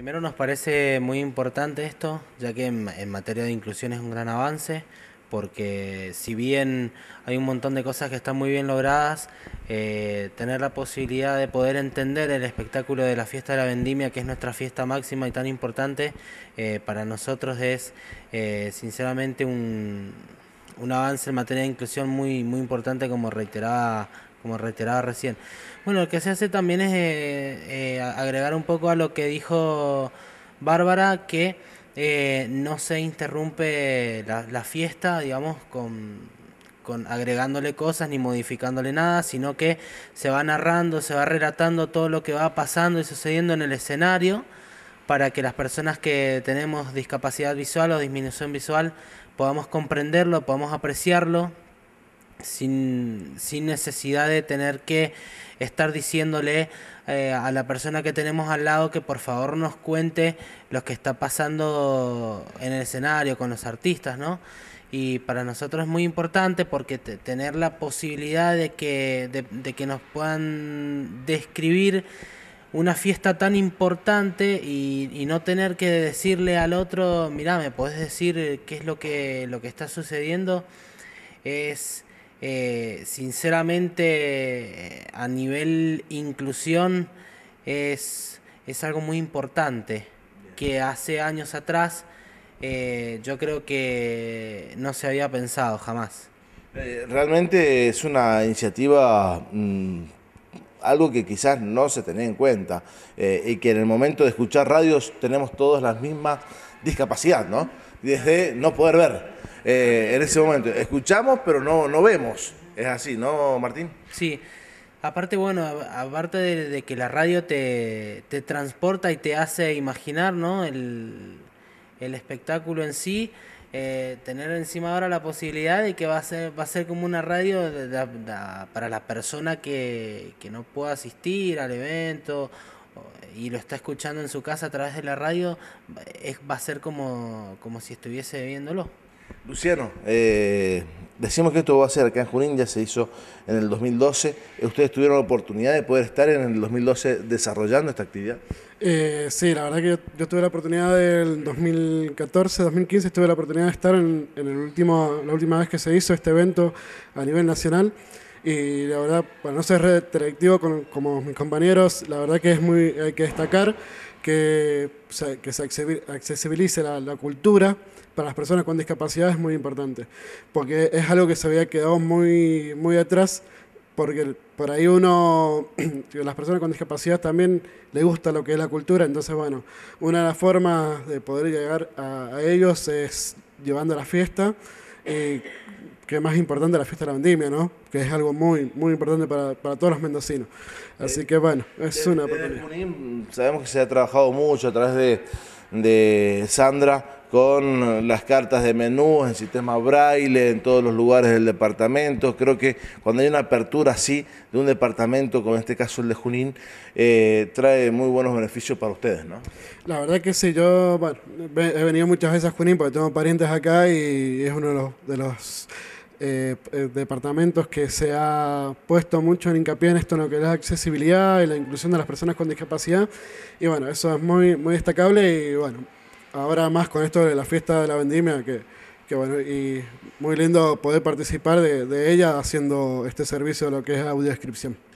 Primero nos parece muy importante esto, ya que en, materia de inclusión es un gran avance, porque si bien hay un montón de cosas que están muy bien logradas, eh, tener la posibilidad de poder entender el espectáculo de la fiesta de la vendimia, que es nuestra fiesta máxima y tan importante, eh, para nosotros es eh, sinceramente un, avance en materia de inclusión muy, muy importante, como reiteraba como reiteraba recién. Bueno, lo que se hace también es eh, eh, agregar un poco a lo que dijo Bárbara, que eh, no se interrumpe la, fiesta, digamos, con, con, agregándole cosas ni modificándole nada, sino que se va narrando, se va relatando todo lo que va pasando y sucediendo en el escenario para que las personas que tenemos discapacidad visual o disminución visual podamos comprenderlo, podamos apreciarlo, sin, necesidad de tener que estar diciéndole eh, a la persona que tenemos al lado que por favor nos cuente lo que está pasando en el escenario con los artistas, ¿no? Y para nosotros es muy importante porque tener la posibilidad de que, de, que nos puedan describir una fiesta tan importante y, no tener que decirle al otro, mirá, me puedes decir qué es lo que, lo que está sucediendo, es, eh, sinceramente, eh, a nivel inclusión, es, algo muy importante que hace años atrás eh, yo creo que no se había pensado jamás. Realmente es una iniciativa mm, algo que quizás no se tenía en cuenta y que en el momento de escuchar radios tenemos todos las mismas discapacidad, ¿no? Desde no poder ver. Eh, en ese momento. Escuchamos, pero no, no vemos. Es así, ¿no, Martín? Sí. Aparte, bueno, aparte de, que la radio te, te, transporta y te hace imaginar, ¿no? El, el espectáculo en sí. Eh, tener encima ahora la posibilidad de que va a ser, va a ser como una radio para la persona que, que, no pueda asistir al evento y lo está escuchando en su casa a través de la radio, es, va a ser como, como si estuviese viéndolo. Luciano, eh, decimos que esto va a ser acá en Junín, ya se hizo en el 2012. Eh, ¿Ustedes tuvieron la oportunidad de poder estar en el 2012 desarrollando esta actividad? Eh, sí, la verdad que yo, tuve la oportunidad del 2014, 2015, tuve la oportunidad de estar en, en el último, la última vez que se hizo este evento a nivel nacional y la verdad, para no ser retractivo con, como mis compañeros, la verdad que es muy, hay que destacar que, que se accesibilice la, cultura para las personas con discapacidad es muy importante, porque es algo que se había quedado muy, muy atrás, porque por ahí uno, las personas con discapacidad también le gusta lo que es la cultura, entonces bueno, una de las formas de poder llegar a, ellos es llevando la fiesta que que más importante la fiesta de la vendimia, ¿no? Que es algo muy, muy importante para, todos los mendocinos. Así que bueno, es una Sabemos que se ha trabajado mucho a través de, de Sandra con las cartas de menú, en sistema braille, en todos los lugares del departamento. Creo que cuando hay una apertura así de un departamento, como en este caso el de Junín, eh, trae muy buenos beneficios para ustedes, ¿no? La verdad que sí, yo he venido muchas veces a Junín porque tengo parientes acá y es uno de los, de los eh, eh, departamentos que se ha puesto mucho en hincapié en esto, en lo que es la accesibilidad y la inclusión de las personas con discapacidad. Y bueno, eso es muy, muy destacable y bueno ahora más con esto de la fiesta de la vendimia, que, que bueno, y muy lindo poder participar de, de ella haciendo este servicio de lo que es audiodescripción.